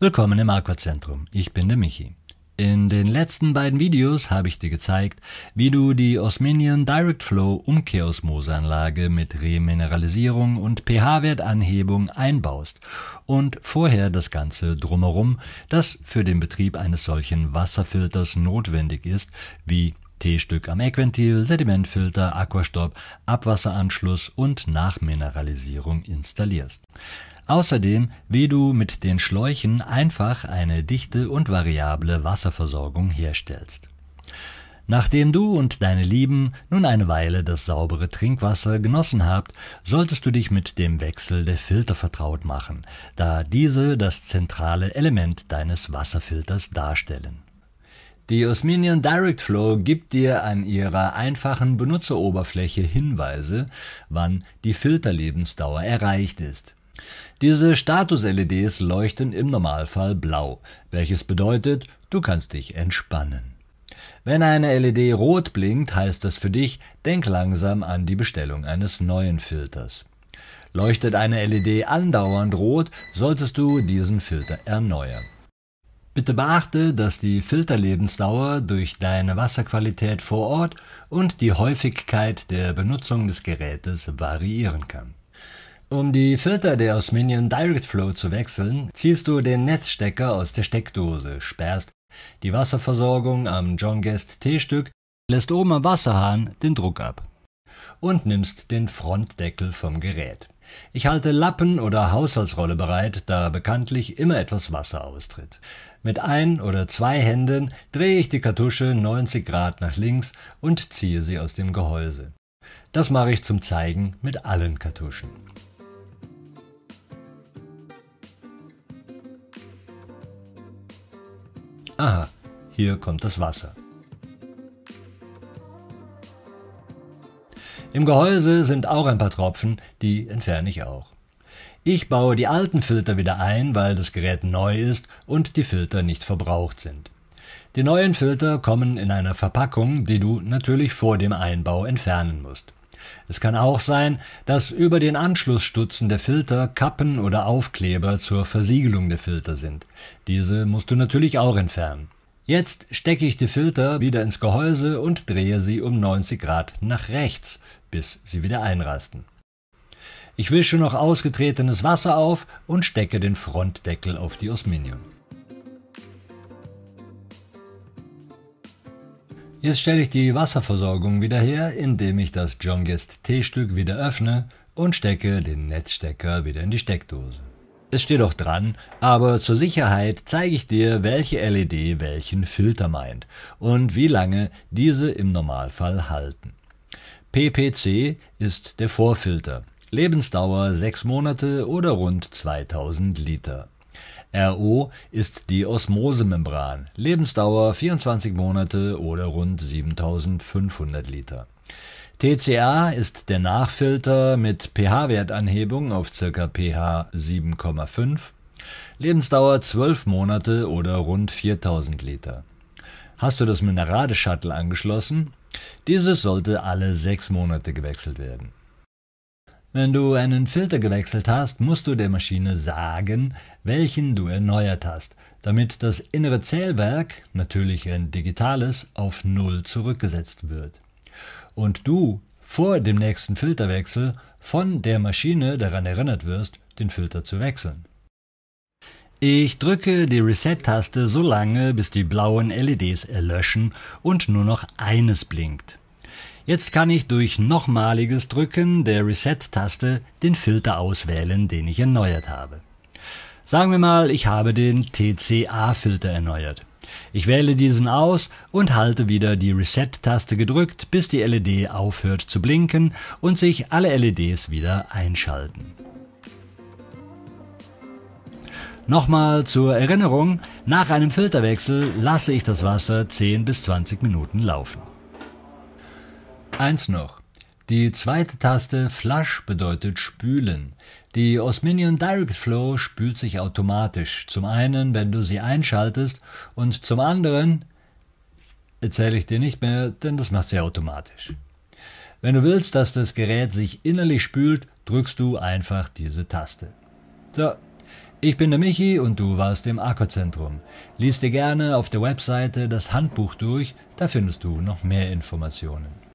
Willkommen im Aquazentrum. Ich bin der Michi. In den letzten beiden Videos habe ich dir gezeigt, wie du die Osminian Direct Flow Umkehrosmoseanlage mit Remineralisierung und pH-Wertanhebung einbaust und vorher das Ganze drumherum, das für den Betrieb eines solchen Wasserfilters notwendig ist, wie T-Stück am Eckventil, Sedimentfilter, Aquastop, Abwasseranschluss und Nachmineralisierung installierst. Außerdem, wie du mit den Schläuchen einfach eine dichte und variable Wasserversorgung herstellst. Nachdem du und deine Lieben nun eine Weile das saubere Trinkwasser genossen habt, solltest du dich mit dem Wechsel der Filter vertraut machen, da diese das zentrale Element deines Wasserfilters darstellen. Die Osminian Direct Flow gibt dir an ihrer einfachen Benutzeroberfläche Hinweise, wann die Filterlebensdauer erreicht ist. Diese Status-LEDs leuchten im Normalfall blau, welches bedeutet, du kannst dich entspannen. Wenn eine LED rot blinkt, heißt das für dich, denk langsam an die Bestellung eines neuen Filters. Leuchtet eine LED andauernd rot, solltest du diesen Filter erneuern. Bitte beachte, dass die Filterlebensdauer durch deine Wasserqualität vor Ort und die Häufigkeit der Benutzung des Gerätes variieren kann. Um die Filter der Osminion Direct Flow zu wechseln, ziehst du den Netzstecker aus der Steckdose, sperrst die Wasserversorgung am John Guest T-Stück, lässt oben am Wasserhahn den Druck ab und nimmst den Frontdeckel vom Gerät. Ich halte Lappen oder Haushaltsrolle bereit, da bekanntlich immer etwas Wasser austritt. Mit ein oder zwei Händen drehe ich die Kartusche 90 Grad nach links und ziehe sie aus dem Gehäuse. Das mache ich zum Zeigen mit allen Kartuschen. aha, hier kommt das Wasser. Im Gehäuse sind auch ein paar Tropfen, die entferne ich auch. Ich baue die alten Filter wieder ein, weil das Gerät neu ist und die Filter nicht verbraucht sind. Die neuen Filter kommen in einer Verpackung, die du natürlich vor dem Einbau entfernen musst. Es kann auch sein, dass über den Anschlussstutzen der Filter Kappen oder Aufkleber zur Versiegelung der Filter sind. Diese musst du natürlich auch entfernen. Jetzt stecke ich die Filter wieder ins Gehäuse und drehe sie um 90 Grad nach rechts, bis sie wieder einrasten. Ich wische noch ausgetretenes Wasser auf und stecke den Frontdeckel auf die Osminion. Jetzt stelle ich die Wasserversorgung wieder her, indem ich das jongest T-Stück wieder öffne und stecke den Netzstecker wieder in die Steckdose. Es steht auch dran, aber zur Sicherheit zeige ich dir, welche LED welchen Filter meint und wie lange diese im Normalfall halten. PPC ist der Vorfilter. Lebensdauer 6 Monate oder rund 2000 Liter. RO ist die Osmosemembran, Lebensdauer 24 Monate oder rund 7500 Liter. TCA ist der Nachfilter mit pH-Wertanhebung auf ca. pH 7,5, Lebensdauer 12 Monate oder rund 4000 Liter. Hast du das Mineradeshuttle angeschlossen? Dieses sollte alle sechs Monate gewechselt werden. Wenn du einen Filter gewechselt hast, musst du der Maschine sagen, welchen du erneuert hast, damit das innere Zählwerk, natürlich ein digitales, auf Null zurückgesetzt wird. Und du vor dem nächsten Filterwechsel von der Maschine daran erinnert wirst, den Filter zu wechseln. Ich drücke die Reset-Taste so lange, bis die blauen LEDs erlöschen und nur noch eines blinkt. Jetzt kann ich durch nochmaliges Drücken der Reset-Taste den Filter auswählen, den ich erneuert habe. Sagen wir mal, ich habe den TCA-Filter erneuert. Ich wähle diesen aus und halte wieder die Reset-Taste gedrückt, bis die LED aufhört zu blinken und sich alle LEDs wieder einschalten. Nochmal zur Erinnerung, nach einem Filterwechsel lasse ich das Wasser 10 bis 20 Minuten laufen. Eins noch. Die zweite Taste Flush bedeutet spülen. Die Osminion Direct Flow spült sich automatisch. Zum einen, wenn du sie einschaltest und zum anderen erzähle ich dir nicht mehr, denn das macht sie automatisch. Wenn du willst, dass das Gerät sich innerlich spült, drückst du einfach diese Taste. So, ich bin der Michi und du warst im Akkozentrum. Lies dir gerne auf der Webseite das Handbuch durch, da findest du noch mehr Informationen.